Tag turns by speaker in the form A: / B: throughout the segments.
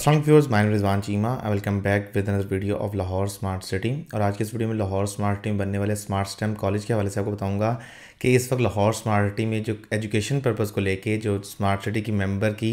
A: Aslam viewers माइन Rizwan Cheema I welcome back with another video of Lahore smart city और आज के इस वीडियो में लाहौर स्मार्ट सिटी में बनने वाले स्मार्ट स्टेम कॉलेज के हवाले से आपको बताऊंगा कि इस वक्त लाहौर स्मार्ट सिटी में जो एजुकेशन पर्पज़ को लेके जो स्मार्ट सिटी की मेंबर की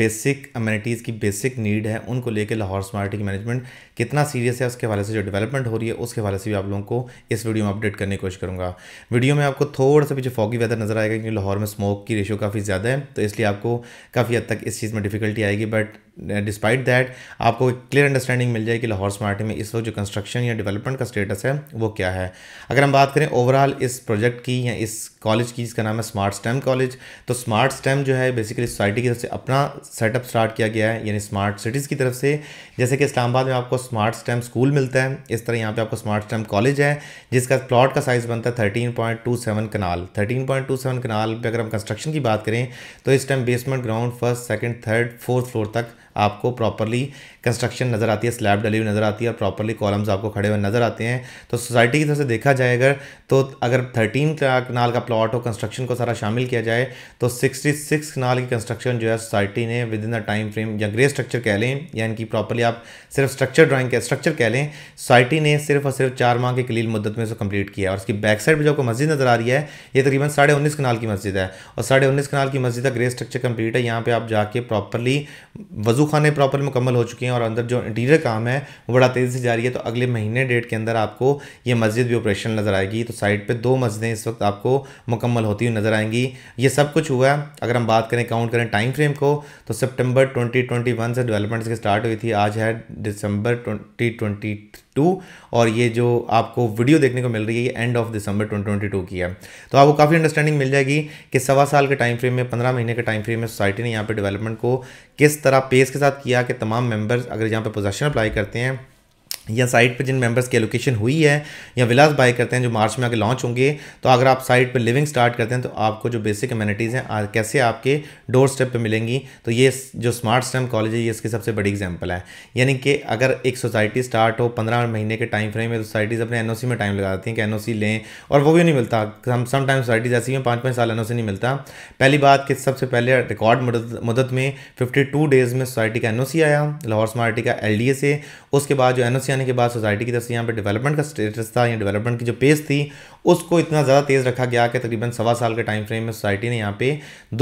A: बेसिक अम्यूनिटीज़ की बेसिक नीड है उनको लेके लाहौर स्मार्ट सिटी की मैनेजमेंट कितना सीरियस है उसके हवाले से जो डेवलपमेंट हो रही है उसके हवाले से भी आप लोगों को इस वीडियो में अपडेट करने की कोशिश करूँगा वीडियो में आपको थोड़ा सा पीछे फॉगी वेदर नज़र आएगा क्योंकि लाहौर में स्मोक की रेशो काफ़ी ज़्यादा है तो इसलिए आपको काफ़ी हद तक इस चीज़ में डिफिकल्टी आएगी बट डिस्पाइट दैट आपको क्लियर अंडरस्टैंडिंग मिल जाए कि लाहौर स्मार्टी में इस वक्त जो कंस्ट्रक्शन या डेवलपमेंट का स्टेटस है वो क्या है अगर हम बात करें ओवरऑल इस प्रोजेक्ट की या इस कॉलेज की जिसका नाम है स्मार्ट स्टेम कॉलेज तो स्मार्ट स्टेम जो है बेसिकली सोसाइटी की तरफ से अपना सेटअप स्टार्ट किया गया है यानी स्मार्ट सिटीज़ की तरफ से जैसे कि इस्लामाबाद में आपको स्मार्ट स्टेम स्कूल मिलता है इस तरह यहाँ पर आपको स्मार्ट स्टेम कॉलेज है जिसका प्लॉट का साइज़ बनता है thirteen point two seven kanal thirteen point two seven kanal पर अगर हम कंस्ट्रक्शन की बात करें तो इस time basement ground first second third fourth floor तक आपको प्रॉपरली कंस्ट्रक्शन नज़र आती है स्लैब डली हुई नज़र आती है और प्रॉपरली कॉलम्स आपको खड़े हुए नज़र आते हैं तो सोसाइटी की तरफ से देखा जाए अगर तो अगर थर्टीन कनाल का प्लॉट हो कंस्ट्रक्शन को सारा शामिल किया जाए तो सिक्सटी सिक्स कनाल की कंस्ट्रक्शन जो है सोसाइटी ने within the time frame या ग्रे स्ट्रक्चर कह लें या इनकी प्रॉपरली आप सिर्फ स्ट्रक्चर ड्राइंग के स्ट्रक्चर कह लें सोसाइटी ने सिर्फ और सिर्फ चार माह की कलील मुद्दत में इसको कंप्लीट किया और उसकी बैक साइड पर जो आपको मस्जिद नज़र आ रही है ये तकरीबन साढ़े उन्नीस कनाल की मस्जिद है और साढ़े उन्नीस कनाल की मस्जिद का ग्रे स्ट्रक्चर कंप्लीट है यहाँ पर आप जाके प्रॉपरली वजू वजू खाने प्रॉपर मुकम्मल हो चुके हैं और अंदर जो इंटीरियर काम है वो बड़ा तेज़ी से जारी है तो अगले महीने डेट के अंदर आपको ये मस्जिद भी ऑपरेशन नज़र आएगी तो साइड पर दो मस्जिदें इस वक्त आपको मुकम्मल होती हुई नज़र आएंगी ये सब कुछ हुआ है अगर हम बात करें काउंट करें टाइम फ्रेम को तो ट्वेंटी वन से डेवलपमेंट्स की स्टार्ट हुई थी आज है दिसंबर ट्वेंटी टू और ये जो आपको वीडियो देखने को मिल रही है ये एंड ऑफ दिसंबर 2022 की है तो आपको काफ़ी अंडरस्टैंडिंग मिल जाएगी कि सवा साल के टाइम फ्रेम में पंद्रह महीने के टाइम फ्रेम में सोसाइटी ने यहाँ पे डेवलपमेंट को किस तरह पेस के साथ किया कि तमाम मेम्बर्स अगर यहाँ पर पोजेशन अप्लाई करते हैं या साइट पर जिन मेंबर्स की एलोकेशन हुई है या विलास बाय करते हैं जो मार्च में आगे लॉन्च होंगे तो अगर आप साइट पर लिविंग स्टार्ट करते हैं तो आपको जो बेसिक अम्यूनिटीज़ हैं कैसे आपके डोर स्टेप पर मिलेंगी तो ये जो स्मार्ट स्टेम कॉलेज है ये इसकी सबसे बड़ी एग्जाम्पल है यानी कि अगर एक सोसाइटी स्टार्ट हो पंद्रह महीने के टाइम फ्रेम में सोसाइटीज़ तो अपने एन में टाइम लगा देती हैं कि एन लें और वो भी नहीं मिलता हम समाइम सोसाइटीज़ ऐसी हैं पाँच पाँच साल एन नहीं मिलता पहली बात कि सबसे पहले रिकॉर्ड मुदत में फिफ्टी डेज़ में सोसाइटी का एन आया लाहौर स्मार्टी का एल से उसके बाद जो एन से आने के बाद सोसाइटी की तरफ से यहाँ पर डेवलपमेंट का स्टेटस था या डेवलपमेंट की जो पेस थी उसको इतना ज़्यादा तेज़ रखा गया कि तकरीबन सवा साल के टाइम फ्रेम में सोसाइटी ने यहाँ पे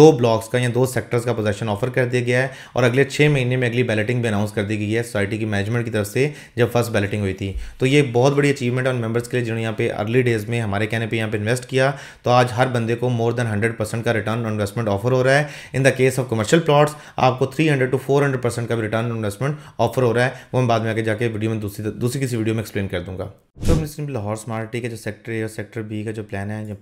A: दो ब्लॉक्स का या दो सेक्टर्स का पोजेशन ऑफर कर दिया गया है और अगले छः महीने में अगली बैलेटिंग भी अनाउंस कर दी गई है सोसाइटी की मैनेजमेंट की तरफ से जब फर्स्ट बैलेटिंग हुई थी तो ये बहुत बड़ी अचीवमेंट है उन मेम्बर्स के लिए जिन्होंने यहाँ पे अर्ली डेज में हमारे कहने पर यहाँ पर इन्वेस्ट किया तो आज हर बंदे को मोर देन हंड्रेड परसेंट का रिटर्न ऑन इन्वेस्टमेंट ऑफर हो रहा है in the case of commercial plots आपको three hundred to four hundred percent का भी रिटर्न ऑन इन्वेस्टमेंट ऑफर हो रहा है वो हम बाद में आगे जाकर वीडियो में दूसरी किसी दूसरी किसी वीडियो में एक्सप्लेन कर दूंगा तो हमने सिंपल लाहौर स्मार्ट सिटी का जो सेक्टर ए और सेक्टर बी का जो प्लान है जो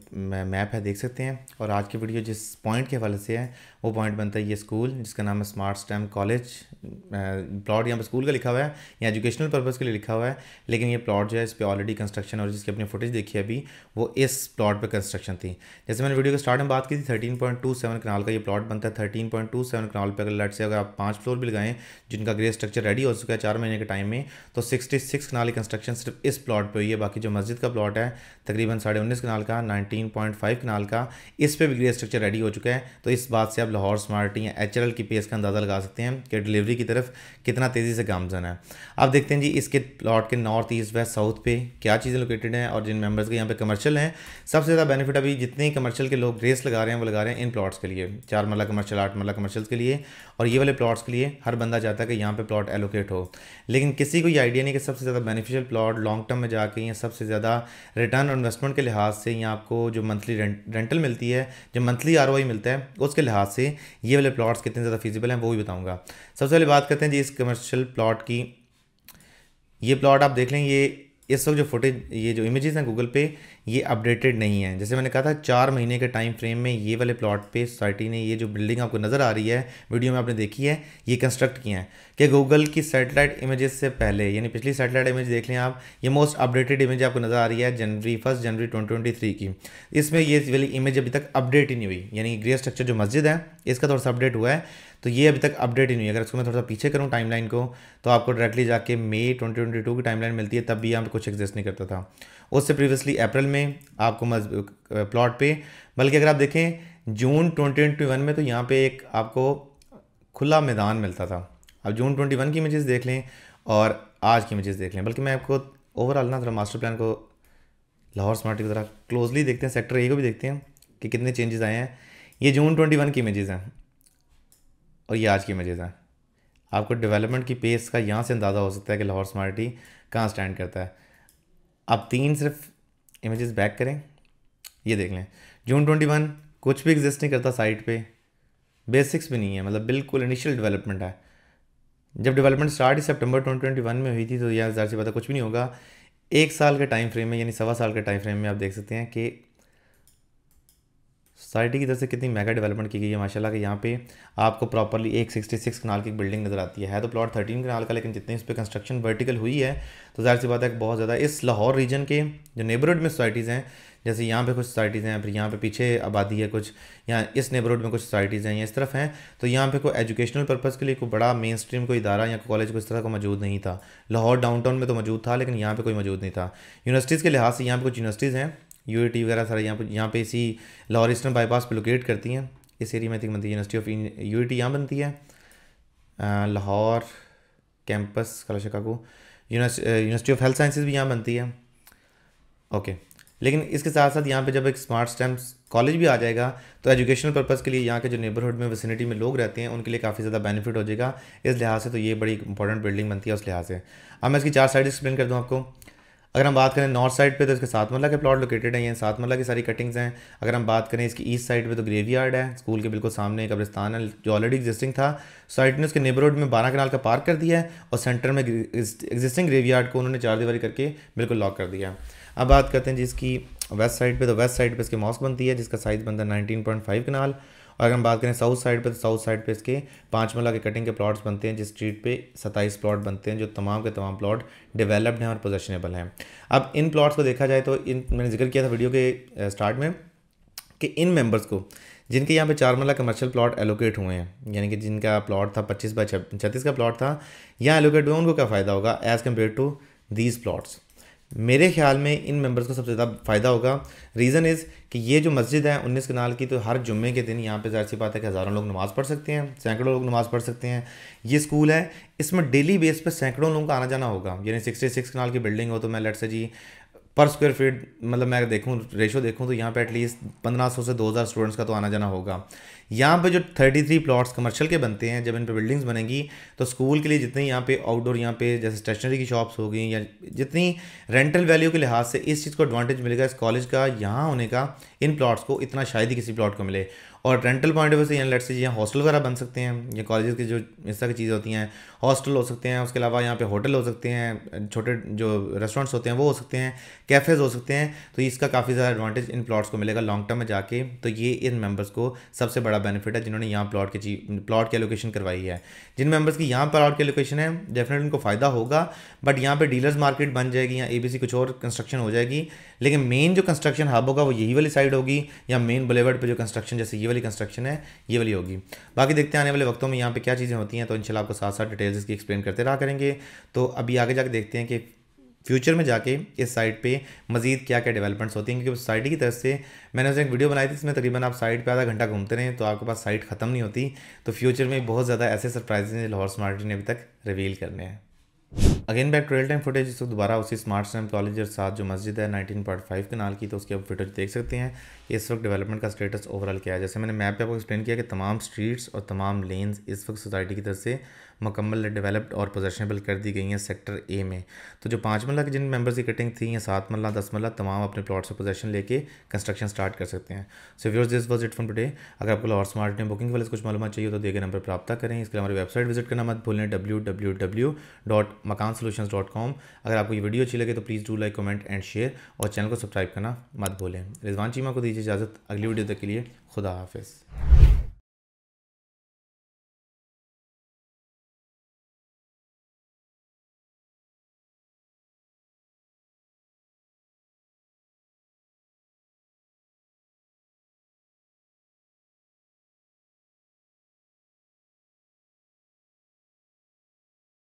A: मैप है देख सकते हैं और आज की वीडियो जिस पॉइंट के हवाले से है वो पॉइंट बनता है ये स्कूल जिसका नाम है स्मार्ट स्टैम कॉलेज प्लॉट यहाँ पर स्कूल का लिखा हुआ है या एजुकेशनल पर्पज़ के लिए लिखा हुआ है लेकिन ये प्लॉट जो है इस पर ऑलरेडी कंस्ट्रक्शन और जिसकी अपनी फुटेज देखी अभी वो इस प्लॉट पर कंस्ट्रक्शन थी जैसे मैंने वीडियो के स्टार्ट में बात की थी thirteen point two seven kanal का ये प्लॉट बनता है thirteen point two seven kanal पर अगर लट से अगर आप पाँच फ्लोर भी लगाएं जिनका ग्रे स्ट्रक्चर रेडी हो चुका है चार महीने के टाइम में तो सिक्सटी सिक्स कनाल की कंस्ट्रक्शन सिर्फ इस प्लॉट पर हुई है बाकी जो मस्जिद का प्लॉट है तकरीबन साढ़े उन्नीस कनाल का नाइनटीन पॉइंट फाइव कनाल का इस पर भी ग्रे स्ट्रक्चर रेडी हो चुका है तो इस बात से आप आप लाहौर स्मार्ट या एच की पेस का अंदाज़ा लगा सकते हैं कि डिलीवरी की तरफ कितना तेज़ी से गामजन है आप देखते हैं जी इसके प्लाट के नॉर्थ ईस्ट वेस्ट साउथ पे क्या चीज़ें लोकेटेड हैं और जिन मेंबर्स के यहाँ पे कमर्शियल हैं सबसे ज़्यादा बेनिफिट अभी जितने कमर्शियल के लोग रेस लगा रहे हैं वो लगा रहे हैं इन प्लाट्स के लिए चार मरला कमर्शल आठ मरला कमर्शल के लिए और ये वाले प्लाट्स के लिए हर बंदा चाहता है कि यहाँ पर प्लाट एलोकेट हो लेकिन किसी को ये आइडिया नहीं कि सबसे ज़्यादा बेनिफिशियल प्लाट लॉन्ग टर्म में जाके या सबसे ज़्यादा रिटर्न और इन्वेस्टमेंट के लिहाज से यहाँ आपको जो मंथली रेंटल मिलती है जो मंथली आर मिलता है उसके लिहाज से से ये वाले प्लॉट्स कितने ज़्यादा फिजिबल हैं वो भी बताऊँगा सबसे पहले बात करते हैं जी इस कमर्शियल प्लॉट की ये प्लॉट आप देख लें ये इस वक्त जो फुटेज ये जो इमेजेस हैं गूगल पे ये अपडेटेड नहीं है जैसे मैंने कहा था चार महीने के टाइम फ्रेम में ये वाले प्लॉट पे सोसाइटी ने ये जो बिल्डिंग आपको नज़र आ रही है वीडियो में आपने देखी है ये कंस्ट्रक्ट किया है कि गूगल की सैटेलाइट इमेजेस से पहले यानी पिछली सैटेलाइट इमेज देख लें आप ये मोस्ट अपडेटेड इमेज आपको नज़र आ रही है जनवरी फर्स्ट जनवरी ट्वेंटी की इसमें ये वाली इमेज अभी तक अपडेट ही नहीं हुई यानी ग्रे स्ट्रक्चर जो मस्जिद है इसका थोड़ा सा अपडेट हुआ है तो ये अभी तक अपडेट ही नहीं है अगर इसको मैं थोड़ा सा पीछे करूँ टाइमलाइन को तो आपको डायरेक्टली जाके मई ट्वेंटी ट्वेंटी टू की टाइमलाइन मिलती है तब भी यहाँ पर कुछ एग्जिस्ट नहीं करता था उससे प्रीवियसली अप्रैल में आपको मज प्लॉट पे बल्कि अगर आप देखें जून ट्वेंटी ट्वेंटी वन में तो यहाँ पर एक आपको खुला मैदान मिलता था अब जून ट्वेंटी वन की इमेज देख लें और आज की इमेज देख लें बल्कि मैं आपको ओवरऑल ना थोड़ा मास्टर प्लान को लाहौर स्मार्ट की ज़रा क्लोजली देखते हैं सेक्टर ए को भी देखते हैं कि कितने चेंजेस आए हैं ये जून ट्वेंटी वन की इमेजेस हैं और ये आज की मजेज हैं आपको डेवलपमेंट की पेस का यहाँ से अंदाज़ा हो सकता है कि लाहौर स्मार्टी कहाँ स्टैंड करता है आप तीन सिर्फ इमेजेस बैक करें ये देख लें जून ट्वेंटी वन कुछ भी एग्जिस्ट नहीं करता साइट पे बेसिक्स भी नहीं है मतलब बिल्कुल इनिशियल डेवलपमेंट है जब डेवलपमेंट स्टार्ट ही ट्वेंटी वन में हुई थी तो यह ज़्यादा से पता कुछ भी नहीं होगा एक साल के टाइम फ्रेम में यानी सवा साल के टाइम फ्रेम में आप देख सकते हैं कि सोसाइटी की तरफ से कितनी मेगा डेवलपमेंट की गई है माशाल्लाह कि यहाँ पे आपको प्रॉपरली एक सिक्सटी सिक्स कनाल की बिल्डिंग नज़र आती है, है तो प्लॉट थर्टीन कनाल का लेकिन जितनी इस पर कंस्ट्रक्शन वर्टिकल हुई है तो जाहिर सी बात है बहुत ज़्यादा इस लाहौर रीजन के जो नेबरहुड में सोसाइटीज़ हैं जैसे यहाँ पे कुछ सोसाइटीज़ हैं फिर यहाँ पे पीछे आबादी है कुछ यहाँ इस नेबरहुड में कुछ सोसाइटीज़ हैं या इस तरफ हैं तो यहाँ पे कोई एजुकेशनल पर्पज़ के लिए कोई बड़ा मेन स्ट्रीम कोई इदारा या कॉलेज को इस तरह का मौजूद नहीं था लाहौर डाउनटाउन में तो मौजूद था लेकिन यहाँ पर कोई मौजूद नहीं था यूनिवर्सिटीज़ के लिहाज से यहाँ पर कुछ यूनिवर्सिटीज़ हैं यू वगैरह सारा यहाँ पर यहाँ पे इसी लाहौर ईस्टर्न बाईपास पर लोकेट करती हैं इस एरिया में बनती है यूनिवर्सिटी ऑफ यू ई यहाँ बनती है लाहौर कैंपस कलाशका को यूनिवर्सिटी ऑफ हेल्थ साइंसेज भी यहाँ बनती है ओके लेकिन इसके साथ साथ यहाँ पे जब एक स्मार्ट स्टैम कॉलेज भी आ जाएगा तो एजुकेशनल पर्पज़ के लिए यहाँ के जो नेबरहुड में वसिनिटी में लोग रहते हैं उनके लिए काफ़ी ज़्यादा बेनिफिट हो जाएगा इस लिहाज से तो ये बड़ी इंपॉर्टेंट बिल्डिंग बनती है उस लिहाज से अब मैं इसकी चार साइड एक्सप्लेन कर दूँ आपको अगर हम बात करें नॉर्थ साइड पे तो इसके सात मल्ला के प्लॉट लोकेटेड हैं ये सात मल्ला की सारी कटिंग्स हैं अगर हम बात करें इसकी ईस्ट साइड पे तो ग्रेव यार्ड है स्कूल के बिल्कुल सामने एक कब्रिस्तान है जो ऑलरेडी एग्जिस्टिंग था साइड ने उसके नेबरहुड में बारह कनाल का पार्क कर दिया है और सेंटर में एग्जिस्टिंग ग्रेव यार्ड को उन्होंने चार दीवारी करके बिल्कुल लॉक कर दिया अब बात करते हैं जिसकी वेस्ट साइड पर तो वेस्ट साइड पर इसकी मॉस्क बनती है जिसका साइज़ बनता है नाइनटीन पॉइंट फाइव कनाल और अगर हम बात करें साउथ साइड पर तो साउथ साइड पर इसके पाँच मल्ला के कटिंग के प्लाट्स बनते हैं जिस स्ट्रीट पर सत्ताईस प्लॉट बनते हैं जो तमाम के तमाम प्लॉट डिवेलप्ड हैं और पोजेशनेबल हैं अब इन प्लाट्स को देखा जाए तो इन मैंने जिक्र किया था वीडियो के स्टार्ट में कि इन मेंबर्स को जिनके यहाँ पे चार मला कमर्शियल प्लॉट एलोकेट हुए हैं यानी कि जिनका प्लॉट था पच्चीस बाई छत्तीस का प्लॉट था यहाँ एलोकेट हुए उनको क्या फ़ायदा होगा as compare to these plots मेरे ख्याल में इन मेंबर्स को सबसे ज़्यादा फ़ायदा होगा रीज़न इज़ कि ये जो मस्जिद है उन्नीस कनाल की तो हर जुम्मे के दिन यहाँ पे ज़ाहिर सी बात है कि हज़ारों लोग नमाज़ पढ़ सकते हैं सैकड़ों लोग नमाज़ पढ़ सकते हैं ये स्कूल है इसमें डेली बेस पर सैकड़ों लोगों का आना जाना होगा यानी सिक्सटी सिक्स कनाल की बिल्डिंग हो तो मैं लट से जी पर स्क्वायर फीट मतलब मैं देखूँ रेशो देखूँ तो यहाँ पे एटलीस्ट पंद्रह सौ से दो हज़ार स्टूडेंट्स का तो आना जाना होगा यहाँ पे जो थर्टी थ्री प्लाट्स कमर्शियल के बनते हैं जब इन पर बिल्डिंग्स बनेंगी तो स्कूल के लिए जितनी यहाँ पे आउटडोर यहाँ पे जैसे स्टेशनरी की शॉप्स हो गई या जितनी रेंटल वैल्यू के लिहाज से इस चीज़ को एडवांटेज मिलेगा इस कॉलेज का यहाँ होने का इन प्लॉट्स को इतना शायद ही किसी प्लॉट को मिले और रेंटल पॉइंट ऑफ व्यू से लेट्स से यहाँ हॉस्टल वगैरह बन सकते हैं या कॉलेजेस की जो इस तरह की चीज़ें होती हैं हॉस्टल हो सकते हैं उसके अलावा यहाँ पे होटल हो सकते हैं छोटे जो रेस्टोरेंट्स होते हैं वो हो सकते हैं कैफ़ेज़ हो सकते हैं तो इसका काफ़ी ज़्यादा एडवांटेज इन प्लॉट्स को मिलेगा लॉन्ग टर्म में जाके तो ये इन मेबर्स को सबसे बड़ा बेनिफिट है जिन्होंने यहाँ प्लॉट की प्लॉट की एलोकेशन करवाई है जिन मेम्बर्स की यहाँ प्लॉट की एलोकेशन है डेफिनेटली उनको फ़ायदा होगा बट यहाँ पर डीलर्स मार्केट बन जाएगी या ए कुछ और कंस्ट्रक्शन हो जाएगी लेकिन मेन जो कंस्ट्रक्शन हब होगा वो यही वाली साइड साइड होगी या मेन बुलेवर्ड पे जो कंस्ट्रक्शन जैसे ये वाली कंस्ट्रक्शन है ये वाली होगी बाकी देखते हैं आने वाले वक्तों में यहाँ पे क्या चीज़ें होती हैं तो इनशाला आपको साथ साथ डिटेल्स इसकी एक्सप्लेन करते रहा करेंगे तो अभी आगे जाके देखते हैं कि फ्यूचर में जाके इस साइड पे मजीद क्या क्या डेवलपमेंट्स होती हैं क्योंकि सोसाइटी की तरफ से मैंने उसने एक वीडियो बनाई थी इसमें तकरीबन आप साइड पे आधा घंटा घूमते रहे तो आपके पास साइट ख़त्म नहीं होती तो फ्यूचर में बहुत ज़्यादा ऐसे सरप्राइजेज लाहौर स्मार्टी ने अभी तक रिवील करने हैं again back real time footage इसको दोबारा उसी स्मार्ट स्टैम कॉलेज और साथ जो मस्जिद है नाइनटीन पॉइंट फाइव के नाल की तो उसकी आप फुटेज देख सकते हैं इस वक्त डेवलपमेंट का स्टेटस ओवरऑल क्या है जैसे मैंने मैप पे आपको एक्सप्लेन किया कि तमाम स्ट्रीट्स और तमाम लेन्स इस वक्त सोसाइटी की तरफ से मुकम्मल डेवलप्ड और पोजेशनेबल कर दी गई हैं सेक्टर ए में तो जो पाँच मल्ला के जिन मेम्बर्स की कटिंग थी या सात मल्ला दस मल्ला तमाम अपने प्लॉट से पोजेशन लेके कंस्ट्रक्शन स्टार्ट कर सकते हैं so viewers this was it for today अगर आपको लाहौर स्मार्ट ने बुकिंग वाले कुछ मालूम चाहिए तो दिए गए नंबर प्राप्त करें इसके लिए हमारी वेबसाइट विजिट करना मत भूलें W W W dot Makaan solution dot com अगर आपको ये वीडियो अच्छी लगे तो please do like comment and share और चैनल को सब्सक्राइब करना मत भूलें रिजवान चीमा को दीजिए इजाज़त अगली वीडियो तक के लिए खुदा हाफिज़